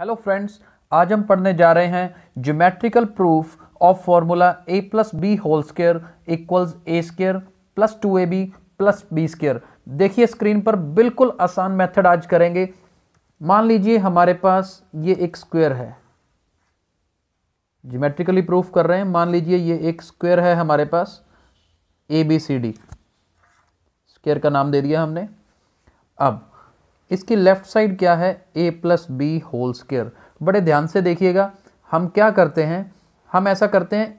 hello friends आज हम पढ़ने जा रहे हैं geometrical proof of formula A plus B whole square equals A square plus two A B plus B square देखिए स्क्रीन पर बिल्कुल आसान मेथड आज करेंगे मान लीजिए हमारे पास ये एक स्क्वायर है ज्योमेट्रिकली प्रूफ कर रहे हैं मान लीजिए ये एक स्क्वायर है हमारे पास A B C D square का नाम दे दिया हमने अब इसकी लेफ्ट साइड क्या है A plus B whole square बड़े ध्यान से देखिएगा हम क्या करते हैं हम ऐसा करते हैं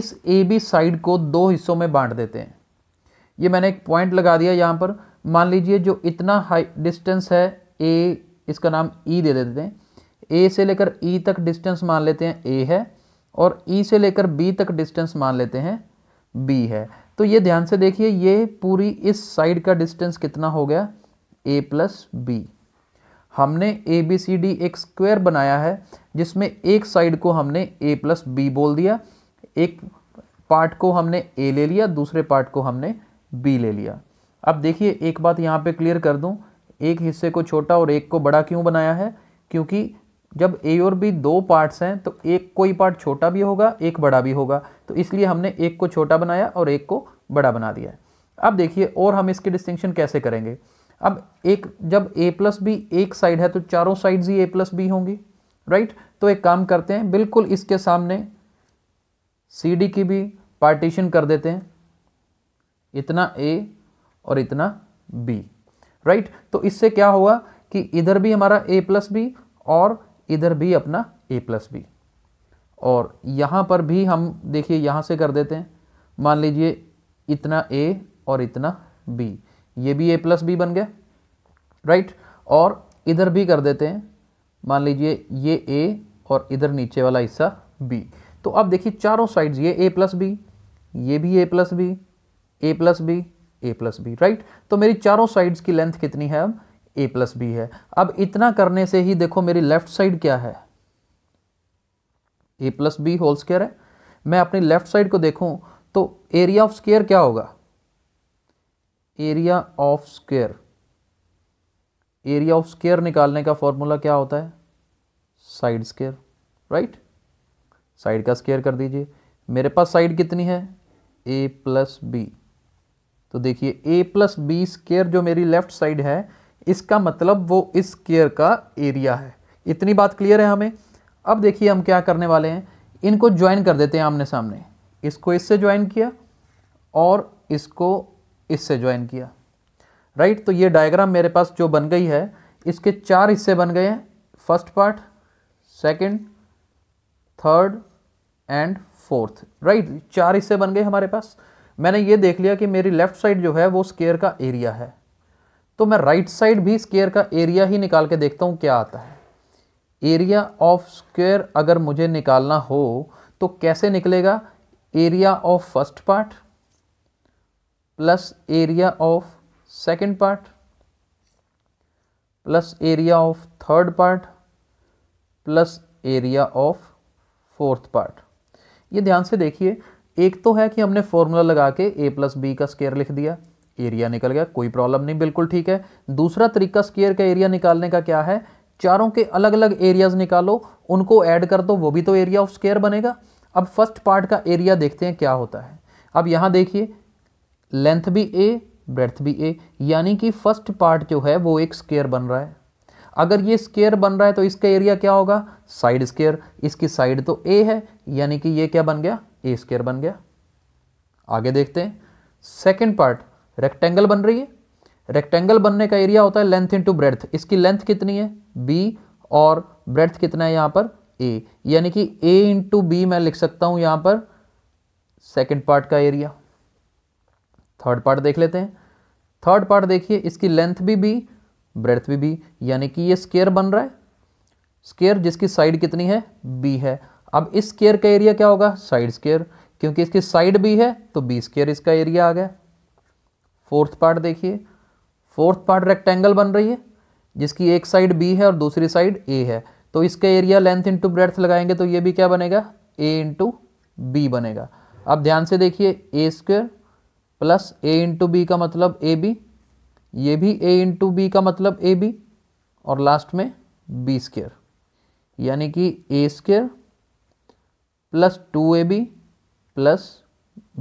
इस ए बी साइड को दो हिस्सों में बांट देते हैं ये मैंने एक पॉइंट लगा दिया यहाँ पर मान लीजिए जो इतना हाई डिस्टेंस है ए इसका नाम ई e दे देते हैं ए से लेकर ई e तक डिस्टेंस मान लेते हैं ए है और ई e से लेकर बी तक डिस्टेंस मान लेते हैं बी है तो ये ध्यान से देखिए ये पूरी इस साइड का डिस्टेंस कितना हो गया ए प्लस बी हमने ए बी सी डी एक स्क्वायर बनाया है जिसमें एक साइड को हमने ए प्लस बी बोल दिया एक पार्ट को हमने ए ले लिया दूसरे पार्ट को हमने बी ले लिया अब देखिए एक बात यहाँ पे क्लियर कर दूँ एक हिस्से को छोटा और एक को बड़ा क्यों बनाया है क्योंकि जब ए और बी दो पार्ट्स हैं तो एक कोई पार्ट छोटा भी होगा एक बड़ा भी होगा तो इसलिए हमने एक को छोटा बनाया और एक को बड़ा बना दिया है अब देखिए और हम इसकी डिस्टिंक्शन कैसे करेंगे अब एक जब ए प्लस बी एक साइड है तो चारों साइड्स ही ए प्लस बी होंगी राइट तो एक काम करते हैं बिल्कुल इसके सामने सी डी की भी पार्टीशन कर देते हैं इतना ए और इतना बी राइट तो इससे क्या हुआ कि इधर भी हमारा ए प्लस बी और इधर भी अपना ए प्लस बी और यहाँ पर भी हम देखिए यहाँ से कर देते हैं मान लीजिए इतना ए और इतना बी ये भी ए प्लस बी बन गया राइट और इधर भी कर देते हैं मान लीजिए ये ए और इधर नीचे वाला हिस्सा बी तो अब देखिए चारों साइड्स ये ए प्लस बी ये भी A plus B A plus B A plus B right तो मेरी चारों साइड्स की लेंथ कितनी है अब ए प्लस बी है अब इतना करने से ही देखो मेरी लेफ्ट साइड क्या है A plus B whole square है मैं अपनी लेफ्ट साइड को देखूं तो एरिया ऑफ स्केयर क्या होगा area of square area of square निकालने का फॉर्मूला क्या होता है साइड स्केयर राइट साइड का स्केयर कर दीजिए मेरे पास साइड कितनी है ए प्लस बी तो देखिए ए प्लस बी स्केयर जो मेरी लेफ्ट साइड है इसका मतलब वो इस स्केयर का एरिया है इतनी बात क्लियर है हमें अब देखिए हम क्या करने वाले हैं इनको ज्वाइन कर देते हैं आमने सामने इसको इससे ज्वाइन किया और इसको इससे ज्वाइन किया राइट तो ये डायग्राम मेरे पास जो बन गई है इसके चार हिस्से बन गए हैं first part second third and fourth right चार हिस्से बन गए हमारे पास मैंने ये देख लिया कि मेरी लेफ्ट साइड जो है वो स्केयर का एरिया है तो मैं राइट right साइड भी स्केयर का एरिया ही निकाल के देखता हूँ क्या आता है एरिया ऑफ स्क्वेयर अगर मुझे निकालना हो तो कैसे निकलेगा area of first part plus area of second part plus area of third part plus area of fourth part ये ध्यान से देखिए एक तो है कि हमने फॉर्मूला लगा के ए प्लस बी का स्केयर लिख दिया एरिया निकल गया कोई प्रॉब्लम नहीं बिल्कुल ठीक है दूसरा तरीका स्केयर का एरिया निकालने का क्या है चारों के अलग अलग एरियाज निकालो उनको ऐड कर दो वो भी तो एरिया ऑफ स्केयर बनेगा अब फर्स्ट पार्ट का एरिया देखते हैं क्या होता है अब यहाँ देखिए लेंथ भी ए ब्रेथ भी ए यानी कि फर्स्ट पार्ट जो है वो एक स्केयर बन रहा है अगर ये स्केयर बन रहा है तो इसका एरिया क्या होगा साइड स्केयर इसकी साइड तो ए है यानी कि ये क्या बन गया ए स्केयर बन गया आगे देखते हैं सेकेंड पार्ट रेक्टेंगल बन रही है रेक्टेंगल बनने का एरिया होता है लेंथ इंटू ब्रेथ इसकी लेंथ कितनी है बी और ब्रेथ कितना है यहाँ पर ए यानी कि ए इंटू बी मैं लिख सकता हूँ यहाँ पर सेकेंड पार्ट का एरिया थर्ड पार्ट देख लेते हैं थर्ड पार्ट देखिए इसकी लेंथ भी बी ब्रेथ भी बी यानी कि ये स्केयर बन रहा है स्केयर जिसकी साइड कितनी है बी है अब इस स्केयर का एरिया क्या होगा साइड स्केयर क्योंकि इसकी साइड बी है तो बी स्केयर इसका एरिया आ गया फोर्थ पार्ट देखिए फोर्थ पार्ट रेक्टेंगल बन रही है जिसकी एक साइड बी है और दूसरी साइड ए है तो इसका एरिया लेंथ इंटू ब्रेथ लगाएंगे तो ये भी क्या बनेगा ए इंटू बी बनेगा अब ध्यान से देखिए A square plus A into B का मतलब ए बी ये भी ए इंटू बी का मतलब ए बी और लास्ट में बी स्केयर यानी कि A square plus two A B plus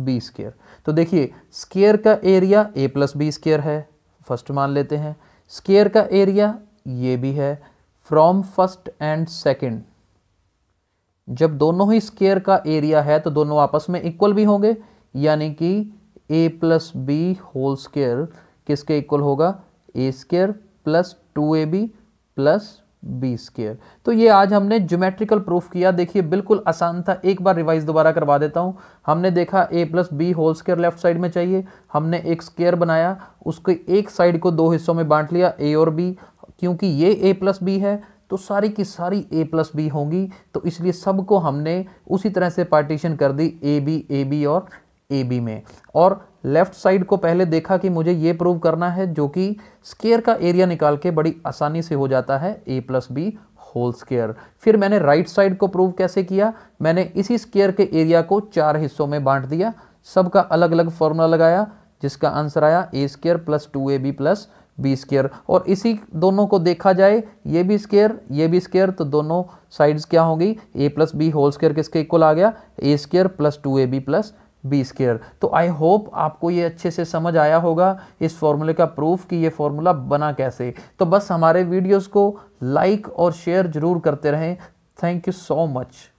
B square तो देखिए स्केयर का area A plus B square है फर्स्ट मान लेते हैं स्केयर का एरिया ये भी है फ्रॉम फर्स्ट एंड सेकंड जब दोनों ही स्केयर का एरिया है तो दोनों आपस में इक्वल भी होंगे यानी कि A plus B whole square किसके इक्वल होगा A square plus two A B plus B square तो ये आज हमने ज्योमेट्रिकल प्रूफ किया देखिए बिल्कुल आसान था एक बार रिवाइज दोबारा करवा देता हूँ हमने देखा A plus B whole square left side में चाहिए हमने एक स्केयर बनाया उसके एक साइड को दो हिस्सों में बांट लिया ए और बी क्योंकि ये ए प्लस बी है तो सारी की सारी ए प्लस बी होंगी तो इसलिए सबको हमने उसी तरह से पार्टीशन कर दी ए बी ए बी और ए बी में और लेफ़्ट साइड को पहले देखा कि मुझे ये प्रूव करना है जो कि स्केयर का एरिया निकाल के बड़ी आसानी से हो जाता है A plus B whole square फिर मैंने राइट right साइड को प्रूव कैसे किया मैंने इसी स्केयर के एरिया को चार हिस्सों में बांट दिया सबका अलग अलग फॉर्मूला लगाया जिसका आंसर आया A square plus two A B plus B square और इसी दोनों को देखा जाए ये भी स्केयर ये भी स्केयर तो दोनों साइड्स क्या होंगी A plus B whole square किसके इक्वल आ गया A square plus two A B plus B square तो आई होप आपको ये अच्छे से समझ आया होगा इस फॉर्मूले का प्रूफ कि ये फॉर्मूला बना कैसे तो बस हमारे वीडियोस को लाइक और शेयर ज़रूर करते रहें थैंक यू सो मच